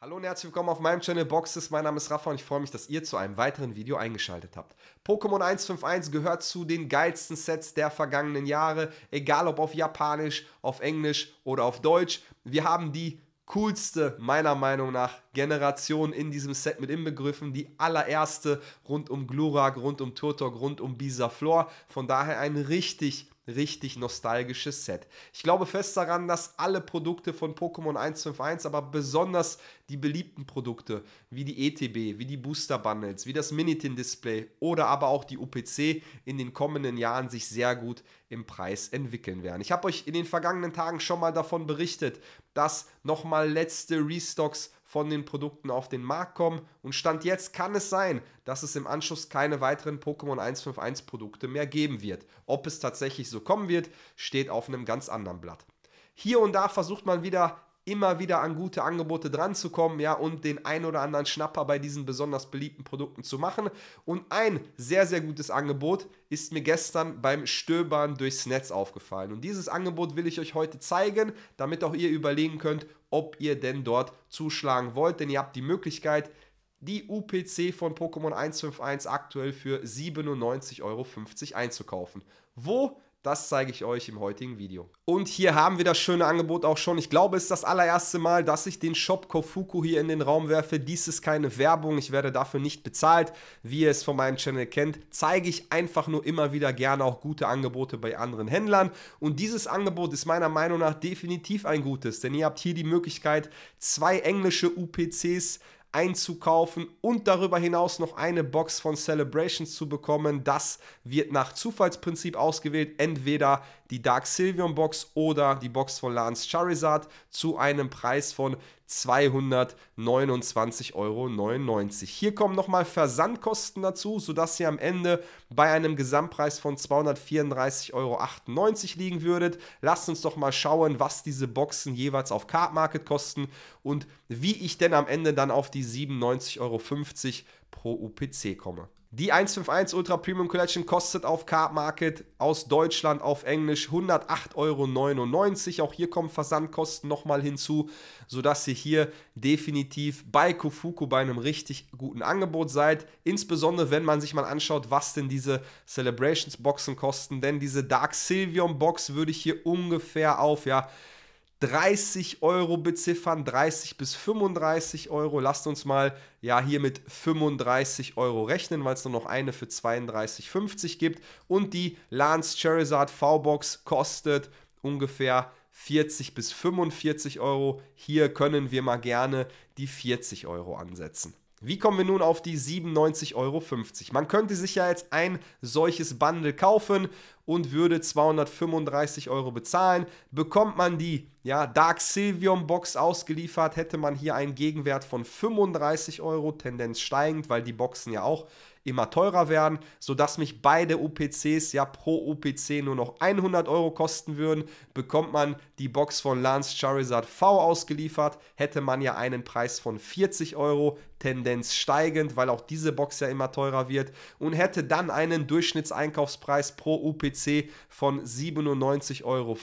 Hallo und herzlich willkommen auf meinem Channel Boxes. Mein Name ist Rafa und ich freue mich, dass ihr zu einem weiteren Video eingeschaltet habt. Pokémon 151 gehört zu den geilsten Sets der vergangenen Jahre, egal ob auf Japanisch, auf Englisch oder auf Deutsch. Wir haben die coolste, meiner Meinung nach, Generation in diesem Set mit inbegriffen. Die allererste rund um Glurak, rund um Turtok, rund um Bisaflor. Von daher ein richtig richtig nostalgisches Set. Ich glaube fest daran, dass alle Produkte von Pokémon 151, aber besonders die beliebten Produkte wie die ETB, wie die Booster Bundles, wie das Minitin Display oder aber auch die UPC in den kommenden Jahren sich sehr gut im Preis entwickeln werden. Ich habe euch in den vergangenen Tagen schon mal davon berichtet, dass nochmal letzte Restocks von den Produkten auf den Markt kommen. Und Stand jetzt kann es sein, dass es im Anschluss keine weiteren Pokémon 151 Produkte mehr geben wird. Ob es tatsächlich so kommen wird, steht auf einem ganz anderen Blatt. Hier und da versucht man wieder immer wieder an gute Angebote dran zu kommen, ja, und den ein oder anderen Schnapper bei diesen besonders beliebten Produkten zu machen. Und ein sehr, sehr gutes Angebot ist mir gestern beim Stöbern durchs Netz aufgefallen. Und dieses Angebot will ich euch heute zeigen, damit auch ihr überlegen könnt, ob ihr denn dort zuschlagen wollt. Denn ihr habt die Möglichkeit, die UPC von Pokémon 151 aktuell für 97,50 Euro einzukaufen. Wo das zeige ich euch im heutigen Video. Und hier haben wir das schöne Angebot auch schon. Ich glaube, es ist das allererste Mal, dass ich den Shop Kofuku hier in den Raum werfe. Dies ist keine Werbung, ich werde dafür nicht bezahlt. Wie ihr es von meinem Channel kennt, zeige ich einfach nur immer wieder gerne auch gute Angebote bei anderen Händlern. Und dieses Angebot ist meiner Meinung nach definitiv ein gutes, denn ihr habt hier die Möglichkeit, zwei englische UPCs einzukaufen und darüber hinaus noch eine Box von Celebrations zu bekommen. Das wird nach Zufallsprinzip ausgewählt. Entweder die Dark Silvion Box oder die Box von Lance Charizard zu einem Preis von 229,99 Euro. Hier kommen nochmal Versandkosten dazu, sodass ihr am Ende bei einem Gesamtpreis von 234,98 Euro liegen würdet. Lasst uns doch mal schauen, was diese Boxen jeweils auf Card Market kosten und wie ich denn am Ende dann auf die 97,50 Euro pro UPC komme. Die 151 Ultra Premium Collection kostet auf Card Market aus Deutschland auf Englisch 108,99 Euro. Auch hier kommen Versandkosten nochmal hinzu, sodass ihr hier definitiv bei Kofuku bei einem richtig guten Angebot seid. Insbesondere, wenn man sich mal anschaut, was denn diese Celebrations Boxen kosten. Denn diese Dark Silvion Box würde ich hier ungefähr auf, ja, 30 Euro beziffern, 30 bis 35 Euro. Lasst uns mal ja hier mit 35 Euro rechnen, weil es nur noch eine für 32,50 gibt. Und die Lance Charizard V-Box kostet ungefähr 40 bis 45 Euro. Hier können wir mal gerne die 40 Euro ansetzen. Wie kommen wir nun auf die 97,50 Euro? Man könnte sich ja jetzt ein solches Bundle kaufen und würde 235 Euro bezahlen. Bekommt man die ja, Dark Silvium Box ausgeliefert, hätte man hier einen Gegenwert von 35 Euro, Tendenz steigend, weil die Boxen ja auch immer teurer werden, sodass mich beide UPCs ja pro UPC nur noch 100 Euro kosten würden. Bekommt man die Box von Lance Charizard V ausgeliefert, hätte man ja einen Preis von 40 Euro, Tendenz steigend, weil auch diese Box ja immer teurer wird und hätte dann einen Durchschnittseinkaufspreis pro UPC PC von 97,50 Euro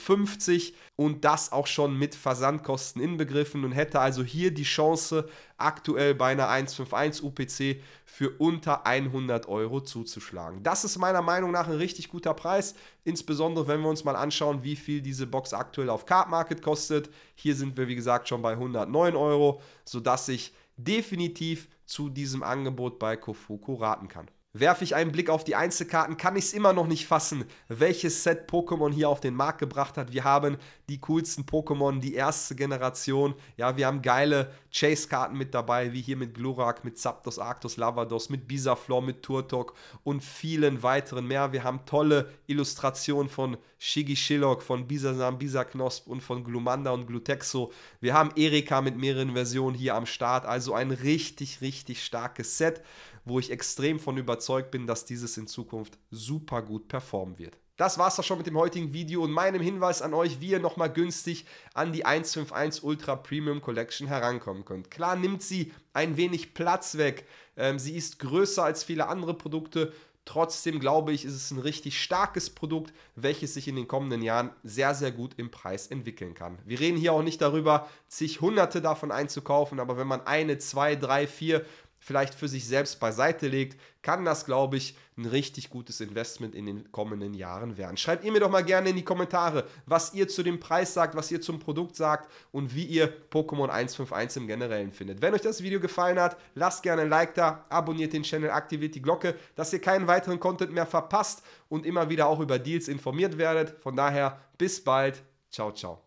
und das auch schon mit Versandkosten inbegriffen und hätte also hier die Chance, aktuell bei einer 151 UPC für unter 100 Euro zuzuschlagen. Das ist meiner Meinung nach ein richtig guter Preis, insbesondere wenn wir uns mal anschauen, wie viel diese Box aktuell auf Card Market kostet. Hier sind wir, wie gesagt, schon bei 109 Euro, sodass ich definitiv zu diesem Angebot bei Kofuku raten kann. Werfe ich einen Blick auf die Einzelkarten, kann ich es immer noch nicht fassen, welches Set Pokémon hier auf den Markt gebracht hat. Wir haben die coolsten Pokémon, die erste Generation. Ja, wir haben geile Chase-Karten mit dabei, wie hier mit Glurak, mit Zapdos, Arctos, Lavados, mit Bisaflor, mit Turtok und vielen weiteren mehr. Wir haben tolle Illustrationen von Shigi Shilok, von Bisasam, Bisaknosp und von Glumanda und Glutexo. Wir haben Erika mit mehreren Versionen hier am Start. Also ein richtig, richtig starkes Set, wo ich extrem von überzeugt überzeugt bin, dass dieses in Zukunft super gut performen wird. Das war's doch schon mit dem heutigen Video und meinem Hinweis an euch, wie ihr nochmal günstig an die 151 Ultra Premium Collection herankommen könnt. Klar nimmt sie ein wenig Platz weg. Ähm, sie ist größer als viele andere Produkte. Trotzdem glaube ich, ist es ein richtig starkes Produkt, welches sich in den kommenden Jahren sehr, sehr gut im Preis entwickeln kann. Wir reden hier auch nicht darüber, sich Hunderte davon einzukaufen, aber wenn man eine, zwei, drei, vier vielleicht für sich selbst beiseite legt, kann das, glaube ich, ein richtig gutes Investment in den kommenden Jahren werden. Schreibt ihr mir doch mal gerne in die Kommentare, was ihr zu dem Preis sagt, was ihr zum Produkt sagt und wie ihr Pokémon 151 im Generellen findet. Wenn euch das Video gefallen hat, lasst gerne ein Like da, abonniert den Channel, aktiviert die Glocke, dass ihr keinen weiteren Content mehr verpasst und immer wieder auch über Deals informiert werdet. Von daher, bis bald. Ciao, ciao.